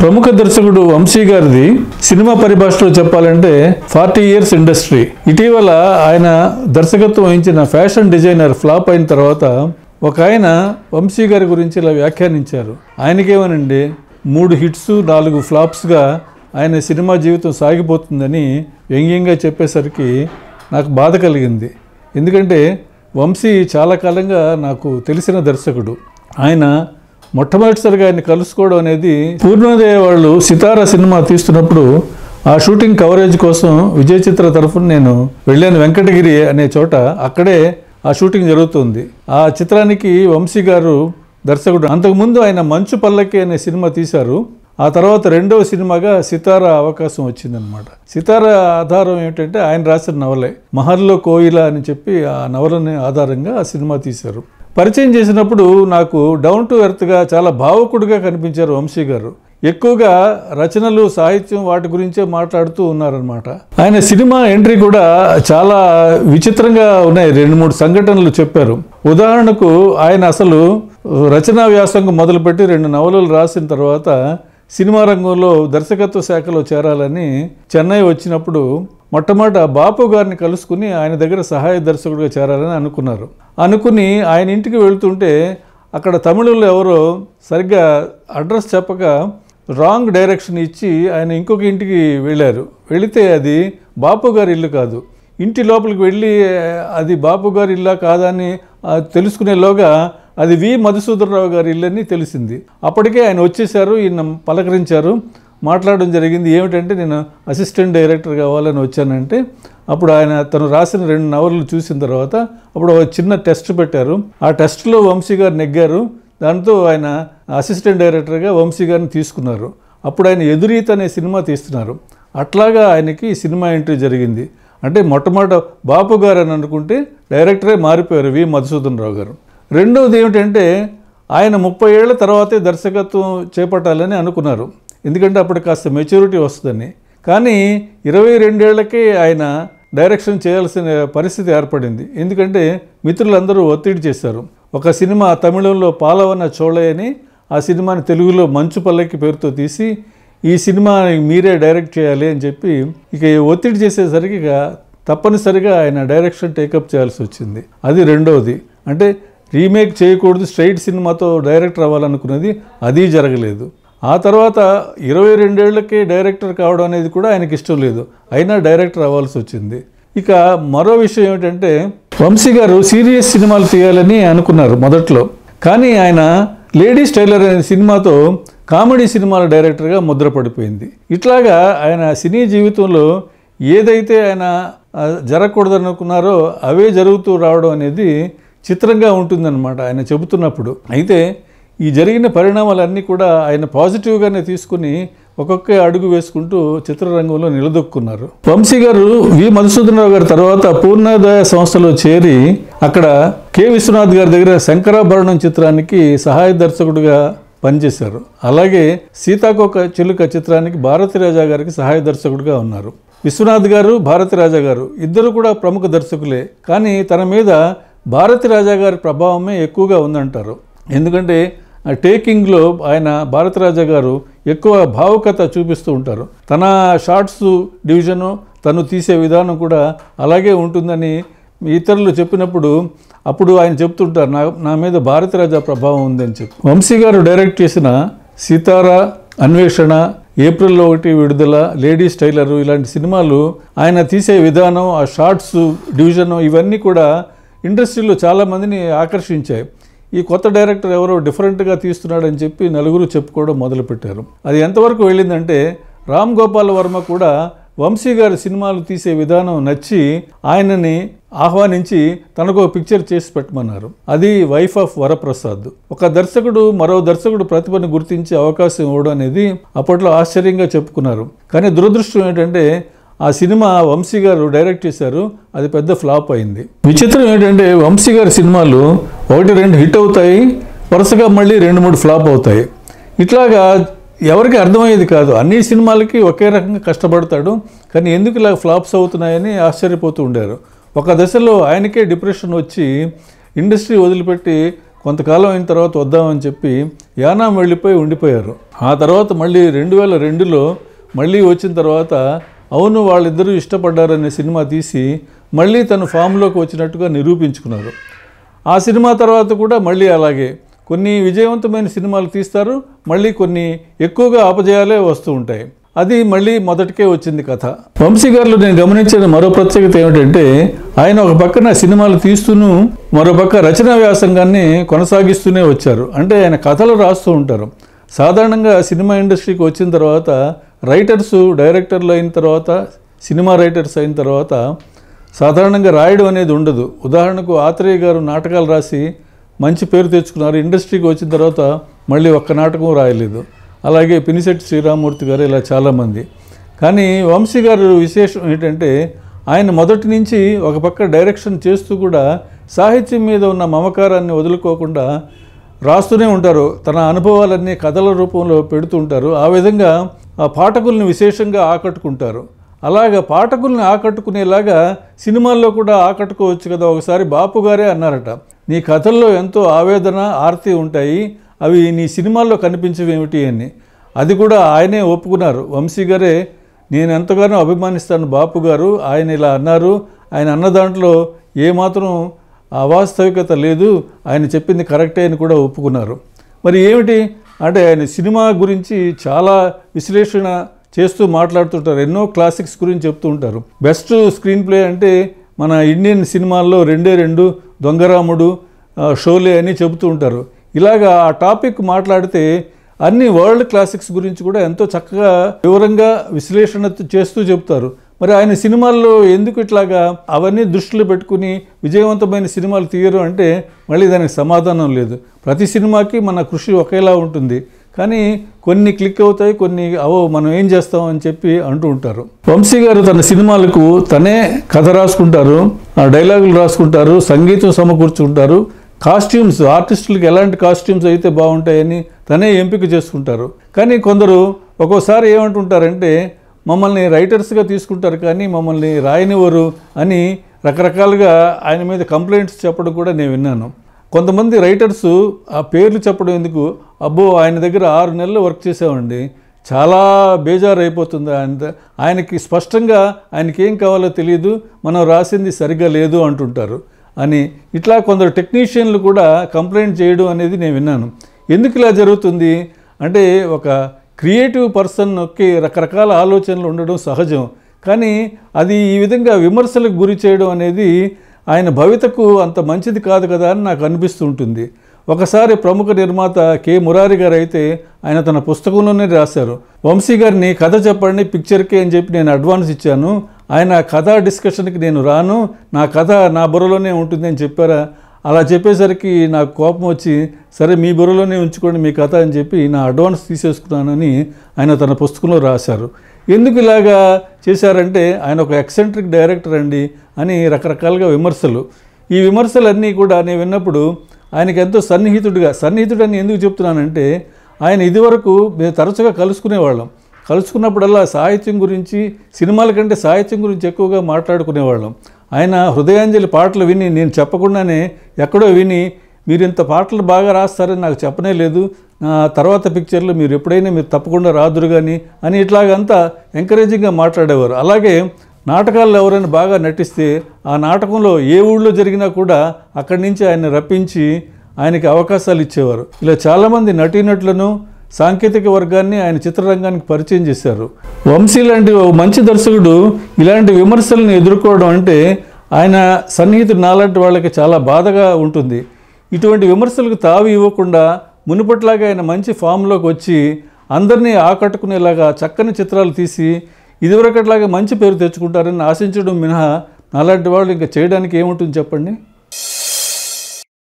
ప్రముఖ దర్శకుడు వంశీ గారిది సినిమా పరిభాషలో చెప్పాలంటే ఫార్టీ ఇయర్స్ ఇండస్ట్రీ ఇటీవల ఆయన దర్శకత్వం వహించిన ఫ్యాషన్ డిజైనర్ ఫ్లాప్ అయిన తర్వాత ఒక ఆయన వంశీ గారి గురించి ఇలా వ్యాఖ్యానించారు ఆయనకేమనండి మూడు హిట్స్ నాలుగు ఫ్లాప్స్గా ఆయన సినిమా జీవితం సాగిపోతుందని వ్యంగ్యంగా చెప్పేసరికి నాకు బాధ కలిగింది ఎందుకంటే వంశీ చాలా కాలంగా నాకు తెలిసిన దర్శకుడు ఆయన మొట్టమొదటిసారిగా ఆయన కలుసుకోవడం అనేది పూర్ణోదయ వాళ్ళు సితార సినిమా తీస్తున్నప్పుడు ఆ షూటింగ్ కవరేజ్ కోసం విజయ చిత్ర తరఫున నేను వెళ్ళాను వెంకటగిరి అనే చోట అక్కడే ఆ షూటింగ్ జరుగుతుంది ఆ చిత్రానికి వంశీ గారు దర్శకుడు అంతకుముందు ఆయన మంచు పల్లకి అనే సినిమా తీశారు ఆ తర్వాత రెండవ సినిమాగా సితార అవకాశం వచ్చిందనమాట సితార ఆధారం ఏమిటంటే ఆయన రాసిన నవలే మహర్లో కోయిల అని చెప్పి ఆ నవలని ఆధారంగా ఆ సినిమా తీశారు పరిచయం చేసినప్పుడు నాకు డౌన్ టు ఎర్త్గా చాలా భావకుడిగా కనిపించారు వంశీ గారు ఎక్కువగా రచనలు సాహిత్యం వాటి గురించే మాట్లాడుతూ ఉన్నారనమాట ఆయన సినిమా ఎంట్రీ కూడా చాలా విచిత్రంగా ఉన్నాయి రెండు మూడు సంఘటనలు చెప్పారు ఉదాహరణకు ఆయన అసలు రచనా వ్యాసంగం మొదలుపెట్టి రెండు నవలలు రాసిన తర్వాత సినిమా రంగంలో దర్శకత్వ శాఖలో చేరాలని చెన్నై వచ్చినప్పుడు మొట్టమొదట బాపు గారిని కలుసుకుని ఆయన దగ్గర సహాయ దర్శకుడిగా చేరాలని అనుకున్నారు అనుకుని ఆయన ఇంటికి వెళుతుంటే అక్కడ తమిళుల్లో ఎవరో సరిగ్గా అడ్రస్ చెప్పక రాంగ్ డైరెక్షన్ ఇచ్చి ఆయన ఇంకొక ఇంటికి వెళ్ళారు వెళితే అది బాపు గారి ఇల్లు కాదు ఇంటి లోపలికి వెళ్ళి అది బాపు గారి ఇల్లా కాదని తెలుసుకునేలోగా అది వి మధుసూదరరావు గారి ఇల్లని తెలిసింది అప్పటికే ఆయన వచ్చేసారు ఈయన పలకరించారు మాట్లాడడం జరిగింది ఏమిటంటే నేను అసిస్టెంట్ డైరెక్టర్ కావాలని వచ్చానంటే అప్పుడు ఆయన తను రాసిన రెండు నవలు చూసిన తర్వాత అప్పుడు ఒక చిన్న టెస్ట్ పెట్టారు ఆ టెస్ట్లో వంశీ గారు నెగ్గారు దాంతో ఆయన అసిస్టెంట్ డైరెక్టర్గా వంశీ గారిని తీసుకున్నారు అప్పుడు ఆయన ఎదురీత అనే సినిమా తీస్తున్నారు అట్లాగా ఆయనకి సినిమా ఎంట్రీ జరిగింది అంటే మొట్టమొదట బాపు గారు అని అనుకుంటే డైరెక్టరే మారిపోయారు వి మధుసూదన్ రావు గారు రెండవది ఏమిటంటే ఆయన ముప్పై ఏళ్ళ తర్వాతే దర్శకత్వం చేపట్టాలని అనుకున్నారు ఎందుకంటే అప్పుడు కాస్త మెచ్యూరిటీ వస్తుందని కానీ ఇరవై రెండేళ్లకే ఆయన డైరెక్షన్ చేయాల్సిన పరిస్థితి ఏర్పడింది ఎందుకంటే మిత్రులందరూ ఒత్తిడి చేశారు ఒక సినిమా తమిళంలో పాలవన్న చోళయని ఆ సినిమాని తెలుగులో మంచు పల్లకి పేరుతో తీసి ఈ సినిమా మీరే డైరెక్ట్ చేయాలి అని చెప్పి ఇక ఒత్తిడి చేసేసరికి తప్పనిసరిగా ఆయన డైరెక్షన్ టేకప్ చేయాల్సి వచ్చింది అది రెండవది అంటే రీమేక్ చేయకూడదు స్ట్రైట్ సినిమాతో డైరెక్టర్ అవ్వాలనుకున్నది అది జరగలేదు ఆ తర్వాత ఇరవై రెండేళ్లకి డైరెక్టర్ కావడం అనేది కూడా ఆయనకి ఇష్టం లేదు అయినా డైరెక్టర్ అవ్వాల్సి వచ్చింది ఇక మరో విషయం ఏమిటంటే వంశీ గారు సీరియస్ సినిమాలు తీయాలని అనుకున్నారు మొదట్లో కానీ ఆయన లేడీస్ టైలర్ అనే సినిమాతో కామెడీ సినిమాల డైరెక్టర్గా ముద్రపడిపోయింది ఇట్లాగా ఆయన సినీ జీవితంలో ఏదైతే ఆయన అనుకున్నారో అవే జరుగుతూ రావడం అనేది చిత్రంగా ఉంటుందన్నమాట ఆయన చెబుతున్నప్పుడు అయితే ఈ జరిగిన పరిణామాలన్నీ కూడా ఆయన పాజిటివ్గానే తీసుకుని ఒక్కొక్క అడుగు వేసుకుంటూ చిత్రరంగంలో నిలదొక్కున్నారు వంశీ గారు వి మధుసూదనరావు గారి తర్వాత పూర్ణోదయ సంస్థలో చేరి అక్కడ కె విశ్వనాథ్ గారి దగ్గర శంకరాభరణం చిత్రానికి సహాయ దర్శకుడిగా పనిచేశారు అలాగే సీతాకోక చిలుక చిత్రానికి రాజా గారికి సహాయ దర్శకుడిగా ఉన్నారు విశ్వనాథ్ గారు రాజా గారు ఇద్దరు కూడా ప్రముఖ దర్శకులే కానీ తన మీద రాజా గారి ప్రభావమే ఎక్కువగా ఉందంటారు ఎందుకంటే టేకింగ్లో ఆయన భారతరాజ గారు ఎక్కువ భావుకత చూపిస్తూ ఉంటారు తన షార్ట్స్ డివిజను తను తీసే విధానం కూడా అలాగే ఉంటుందని ఇతరులు చెప్పినప్పుడు అప్పుడు ఆయన చెప్తుంటారు నా నా మీద భారతరాజ ప్రభావం ఉందని చెప్పి వంశీ గారు డైరెక్ట్ చేసిన సీతారా అన్వేషణ ఏప్రిల్లో ఒకటి విడుదల లేడీస్ టైలరు ఇలాంటి సినిమాలు ఆయన తీసే విధానం ఆ షార్ట్స్ డివిజను ఇవన్నీ కూడా ఇండస్ట్రీలో చాలామందిని ఆకర్షించాయి ఈ కొత్త డైరెక్టర్ ఎవరో డిఫరెంట్గా తీస్తున్నాడని చెప్పి నలుగురు చెప్పుకోవడం మొదలుపెట్టారు అది ఎంతవరకు వెళ్ళిందంటే రామ్ గోపాల్ వర్మ కూడా వంశీ గారి సినిమాలు తీసే విధానం నచ్చి ఆయనని ఆహ్వానించి తనకు పిక్చర్ చేసి పెట్టమన్నారు అది వైఫ్ ఆఫ్ వరప్రసాద్ ఒక దర్శకుడు మరో దర్శకుడు ప్రతిభను గుర్తించే అవకాశం ఇవ్వడం అనేది అప్పట్లో ఆశ్చర్యంగా చెప్పుకున్నారు కానీ దురదృష్టం ఏంటంటే ఆ సినిమా వంశీ గారు డైరెక్ట్ చేశారు అది పెద్ద ఫ్లాప్ అయింది విచిత్రం ఏంటంటే వంశీ గారి సినిమాలు ఒకటి రెండు హిట్ అవుతాయి వరుసగా మళ్ళీ రెండు మూడు ఫ్లాప్ అవుతాయి ఇట్లాగా ఎవరికి అర్థమయ్యేది కాదు అన్ని సినిమాలకి ఒకే రకంగా కష్టపడతాడు కానీ ఎందుకు ఇలా ఫ్లాప్స్ అవుతున్నాయని ఆశ్చర్యపోతూ ఉండారు ఒక దశలో ఆయనకే డిప్రెషన్ వచ్చి ఇండస్ట్రీ వదిలిపెట్టి కొంతకాలం అయిన తర్వాత వద్దామని చెప్పి యానాం వెళ్ళిపోయి ఉండిపోయారు ఆ తర్వాత మళ్ళీ రెండు వేల రెండులో మళ్ళీ వచ్చిన తర్వాత అవును వాళ్ళిద్దరూ ఇష్టపడ్డారనే సినిమా తీసి మళ్ళీ తను ఫామ్లోకి వచ్చినట్టుగా నిరూపించుకున్నారు ఆ సినిమా తర్వాత కూడా మళ్ళీ అలాగే కొన్ని విజయవంతమైన సినిమాలు తీస్తారు మళ్ళీ కొన్ని ఎక్కువగా అపజయాలే వస్తూ ఉంటాయి అది మళ్ళీ మొదటికే వచ్చింది కథ వంశీ గారిలో నేను గమనించిన మరో ప్రత్యేకత ఏమిటంటే ఆయన ఒక పక్కన సినిమాలు తీస్తూను మరో పక్క రచన వ్యాసంగాన్ని కొనసాగిస్తూనే వచ్చారు అంటే ఆయన కథలు రాస్తూ ఉంటారు సాధారణంగా సినిమా ఇండస్ట్రీకి వచ్చిన తర్వాత రైటర్స్ డైరెక్టర్లు అయిన తర్వాత సినిమా రైటర్స్ అయిన తర్వాత సాధారణంగా రాయడం అనేది ఉండదు ఉదాహరణకు ఆత్రేయ గారు నాటకాలు రాసి మంచి పేరు తెచ్చుకున్నారు ఇండస్ట్రీకి వచ్చిన తర్వాత మళ్ళీ ఒక్క నాటకం రాయలేదు అలాగే పినిశెట్టి శ్రీరామూర్తి గారు ఇలా చాలామంది కానీ వంశీ గారు విశేషం ఏంటంటే ఆయన మొదటి నుంచి ఒక పక్క డైరెక్షన్ చేస్తూ కూడా సాహిత్యం మీద ఉన్న మమకారాన్ని వదులుకోకుండా రాస్తూనే ఉంటారు తన అనుభవాలన్నీ కథల రూపంలో పెడుతూ ఉంటారు ఆ విధంగా ఆ పాఠకుల్ని విశేషంగా ఆకట్టుకుంటారు అలాగ పాఠకుల్ని ఆకట్టుకునేలాగా సినిమాల్లో కూడా ఆకట్టుకోవచ్చు కదా ఒకసారి బాపు గారే అన్నారట నీ కథల్లో ఎంతో ఆవేదన ఆర్తి ఉంటాయి అవి నీ సినిమాల్లో కనిపించవేమిటి అని అది కూడా ఆయనే ఒప్పుకున్నారు వంశీ గారే నేను ఎంతగానో అభిమానిస్తాను బాపు గారు ఆయన ఇలా అన్నారు ఆయన అన్న దాంట్లో ఏమాత్రం అవాస్తవికత లేదు ఆయన చెప్పింది కరెక్టే అని కూడా ఒప్పుకున్నారు మరి ఏమిటి అంటే ఆయన సినిమా గురించి చాలా విశ్లేషణ చేస్తూ మాట్లాడుతుంటారు ఎన్నో క్లాసిక్స్ గురించి చెప్తూ ఉంటారు బెస్ట్ స్క్రీన్ ప్లే అంటే మన ఇండియన్ సినిమాల్లో రెండే రెండు దొంగరాముడు షోలే అని చెబుతూ ఉంటారు ఇలాగా ఆ టాపిక్ మాట్లాడితే అన్ని వరల్డ్ క్లాసిక్స్ గురించి కూడా ఎంతో చక్కగా వివరంగా విశ్లేషణ చేస్తూ చెప్తారు మరి ఆయన సినిమాల్లో ఎందుకు ఇట్లాగా అవన్నీ దృష్టిలో పెట్టుకుని విజయవంతమైన సినిమాలు తీయరు అంటే మళ్ళీ దానికి సమాధానం లేదు ప్రతి సినిమాకి మన కృషి ఒకేలా ఉంటుంది కానీ కొన్ని క్లిక్ అవుతాయి కొన్ని అవో మనం ఏం చేస్తాం అని చెప్పి అంటూ ఉంటారు వంశీ గారు తన సినిమాలకు తనే కథ రాసుకుంటారు డైలాగులు రాసుకుంటారు సంగీతం సమకూర్చుకుంటారు కాస్ట్యూమ్స్ ఆర్టిస్టులకు ఎలాంటి కాస్ట్యూమ్స్ అయితే బాగుంటాయని తనే ఎంపిక చేసుకుంటారు కానీ కొందరు ఒక్కోసారి ఏమంటుంటారంటే మమ్మల్ని రైటర్స్గా తీసుకుంటారు కానీ మమ్మల్ని రాయనివ్వరు అని రకరకాలుగా ఆయన మీద కంప్లైంట్స్ చెప్పడం కూడా నేను విన్నాను కొంతమంది రైటర్స్ ఆ పేర్లు చెప్పడం ఎందుకు అబ్బో ఆయన దగ్గర ఆరు నెలలు వర్క్ చేసామండి చాలా బేజారు అయిపోతుంది ఆయన ఆయనకి స్పష్టంగా ఆయనకి ఏం కావాలో తెలియదు మనం రాసింది సరిగ్గా లేదు అంటుంటారు అని ఇట్లా కొందరు టెక్నీషియన్లు కూడా కంప్లైంట్ చేయడం అనేది నేను విన్నాను ఎందుకు ఇలా జరుగుతుంది అంటే ఒక క్రియేటివ్ పర్సన్కి రకరకాల ఆలోచనలు ఉండడం సహజం కానీ అది ఈ విధంగా విమర్శలకు గురి చేయడం అనేది ఆయన భవితకు అంత మంచిది కాదు కదా అని నాకు అనిపిస్తుంటుంది ఒకసారి ప్రముఖ నిర్మాత కె మురారి గారు అయితే ఆయన తన పుస్తకంలోనే రాశారు వంశీ గారిని కథ చెప్పండి పిక్చర్కే అని చెప్పి నేను అడ్వాన్స్ ఇచ్చాను ఆయన కథ డిస్కషన్కి నేను రాను నా కథ నా బుర్రలోనే ఉంటుంది అని చెప్పారా అలా చెప్పేసరికి నాకు కోపం వచ్చి సరే మీ బుర్రలోనే ఉంచుకోండి మీ కథ అని చెప్పి నా అడ్వాన్స్ తీసేసుకున్నానని ఆయన తన పుస్తకంలో రాశారు ఎందుకు ఇలాగా చేశారంటే ఆయన ఒక ఎక్సెంట్రిక్ డైరెక్టర్ అండి అని రకరకాలుగా విమర్శలు ఈ విమర్శలన్నీ కూడా నేను విన్నప్పుడు ఆయనకి ఎంతో సన్నిహితుడిగా అని ఎందుకు చెప్తున్నానంటే ఆయన ఇదివరకు మేము తరచుగా కలుసుకునేవాళ్ళం కలుసుకున్నప్పుడల్లా సాహిత్యం గురించి సినిమాల కంటే సాహిత్యం గురించి ఎక్కువగా మాట్లాడుకునేవాళ్ళం ఆయన హృదయాంజలి పాటలు విని నేను చెప్పకుండానే ఎక్కడో విని మీరు ఇంత పాటలు బాగా రాస్తారని నాకు చెప్పనే లేదు తర్వాత పిక్చర్లు మీరు ఎప్పుడైనా మీరు తప్పకుండా రాదురు కానీ అని ఇట్లాగంతా ఎంకరేజింగ్గా మాట్లాడేవారు అలాగే నాటకాల్లో ఎవరైనా బాగా నటిస్తే ఆ నాటకంలో ఏ ఊళ్ళో జరిగినా కూడా అక్కడి నుంచి ఆయన రప్పించి ఆయనకి అవకాశాలు ఇచ్చేవారు ఇలా చాలామంది నటీనటులను సాంకేతిక వర్గాన్ని ఆయన చిత్రరంగానికి పరిచయం చేశారు వంశీ లాంటి మంచి దర్శకుడు ఇలాంటి విమర్శలను ఎదుర్కోవడం అంటే ఆయన సన్నిహితుడు నాలాంటి వాళ్ళకి చాలా బాధగా ఉంటుంది ఇటువంటి విమర్శలకు తావి ఇవ్వకుండా మునుపట్లాగా ఆయన మంచి ఫామ్లోకి వచ్చి అందరినీ ఆకట్టుకునేలాగా చక్కని చిత్రాలు తీసి ఇదివరకట్లాగా మంచి పేరు తెచ్చుకుంటారని ఆశించడం మినహా నాలాంటి వాళ్ళు ఇంకా చేయడానికి ఏముంటుంది చెప్పండి